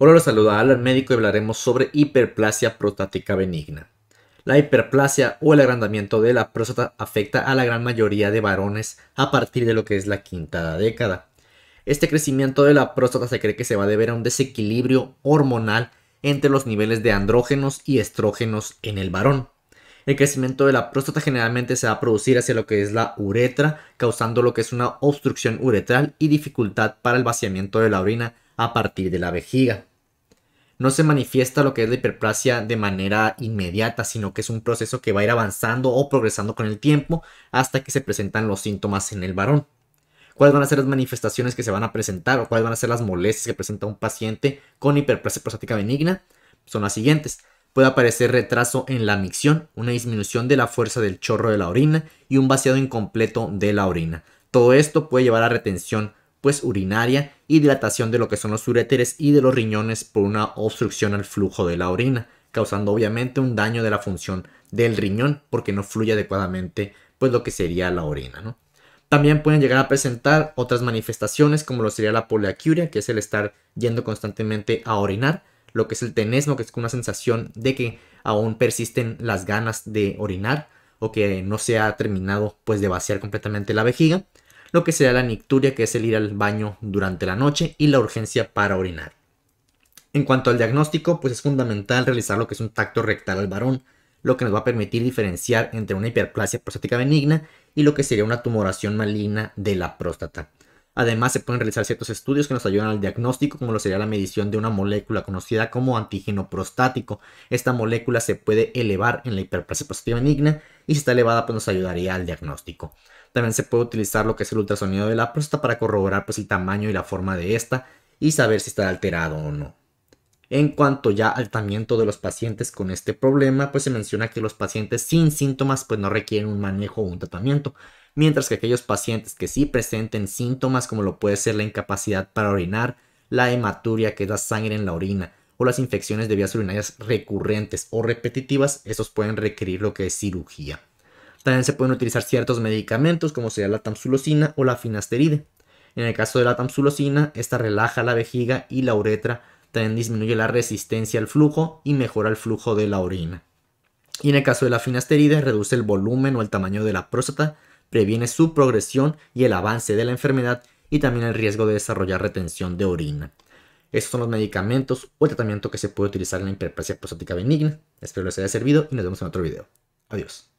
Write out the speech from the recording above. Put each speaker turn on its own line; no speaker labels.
Hola, los saluda al médico y hablaremos sobre hiperplasia prostática benigna. La hiperplasia o el agrandamiento de la próstata afecta a la gran mayoría de varones a partir de lo que es la quinta década. Este crecimiento de la próstata se cree que se va a deber a un desequilibrio hormonal entre los niveles de andrógenos y estrógenos en el varón. El crecimiento de la próstata generalmente se va a producir hacia lo que es la uretra, causando lo que es una obstrucción uretral y dificultad para el vaciamiento de la orina a partir de la vejiga no se manifiesta lo que es la hiperplasia de manera inmediata, sino que es un proceso que va a ir avanzando o progresando con el tiempo hasta que se presentan los síntomas en el varón. ¿Cuáles van a ser las manifestaciones que se van a presentar o cuáles van a ser las molestias que presenta un paciente con hiperplasia prostática benigna? Son las siguientes. Puede aparecer retraso en la micción, una disminución de la fuerza del chorro de la orina y un vaciado incompleto de la orina. Todo esto puede llevar a retención pues urinaria y de lo que son los uréteres y de los riñones por una obstrucción al flujo de la orina, causando obviamente un daño de la función del riñón porque no fluye adecuadamente pues lo que sería la orina, ¿no? También pueden llegar a presentar otras manifestaciones como lo sería la poliacuria, que es el estar yendo constantemente a orinar, lo que es el tenesmo, que es una sensación de que aún persisten las ganas de orinar o que no se ha terminado pues de vaciar completamente la vejiga lo que sería la nicturia, que es el ir al baño durante la noche, y la urgencia para orinar. En cuanto al diagnóstico, pues es fundamental realizar lo que es un tacto rectal al varón, lo que nos va a permitir diferenciar entre una hiperplasia prostática benigna y lo que sería una tumoración maligna de la próstata. Además, se pueden realizar ciertos estudios que nos ayudan al diagnóstico, como lo sería la medición de una molécula conocida como antígeno prostático. Esta molécula se puede elevar en la hiperplasia prostática benigna y si está elevada, pues nos ayudaría al diagnóstico. También se puede utilizar lo que es el ultrasonido de la próstata para corroborar pues, el tamaño y la forma de esta y saber si está alterado o no. En cuanto ya al tratamiento de los pacientes con este problema, pues se menciona que los pacientes sin síntomas pues no requieren un manejo o un tratamiento, mientras que aquellos pacientes que sí presenten síntomas como lo puede ser la incapacidad para orinar, la hematuria que da sangre en la orina o las infecciones de vías urinarias recurrentes o repetitivas, esos pueden requerir lo que es cirugía. También se pueden utilizar ciertos medicamentos como sería la tamsulosina o la finasteride. En el caso de la tamsulosina, esta relaja la vejiga y la uretra también disminuye la resistencia al flujo y mejora el flujo de la orina. Y en el caso de la finasterida, reduce el volumen o el tamaño de la próstata, previene su progresión y el avance de la enfermedad y también el riesgo de desarrollar retención de orina. Estos son los medicamentos o el tratamiento que se puede utilizar en la hiperplasia prostática benigna. Espero les haya servido y nos vemos en otro video. Adiós.